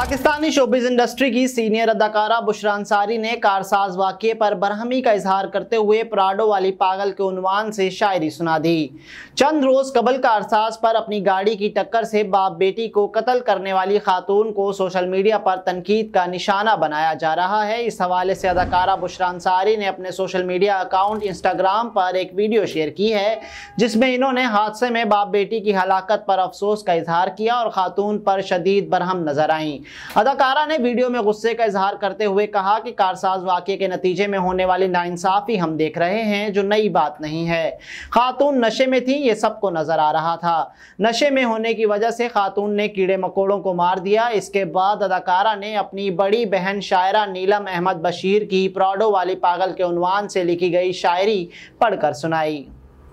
Pakistani showbiz industry की senior अदाकारा बुशरा अंसारी ने कारसाज वाक़े पर बरहमी का इजहार करते हुए प्राडो वाली पागल के उनवान से शायरी सुना दी चंद रोज़ कबल कारसाज पर अपनी गाड़ी की टक्कर से बाप बेटी को कत्ल करने वाली खातून को सोशल मीडिया पर तनकीद का निशाना बनाया जा रहा है इस हवाले से अदाकारा बुशरा अंसारी ने अपने सोशल मीडिया अकाउंट इंस्टाग्राम पर एक वीडियो शेयर की है जिसमें इन्होंने हादसे में बाप बेटी की हलाकत पर अफसोस का इजहार किया और खातून पर शदीद बरहम नजर आई अदाकारा ने वीडियो में गुस्से का इजहार करते हुए कहा कि कारसाज वाक्य के नतीजे में होने वाली नाइंसाफ़ी हम देख रहे हैं जो नई बात नहीं है खातून नशे में थी ये सबको नज़र आ रहा था नशे में होने की वजह से खातून ने कीड़े मकोड़ों को मार दिया इसके बाद अदाकारा ने अपनी बड़ी बहन शायरा नीलम अहमद बशीर की प्राडो वाली पागल के उनवान से लिखी गई शायरी पढ़कर सुनाई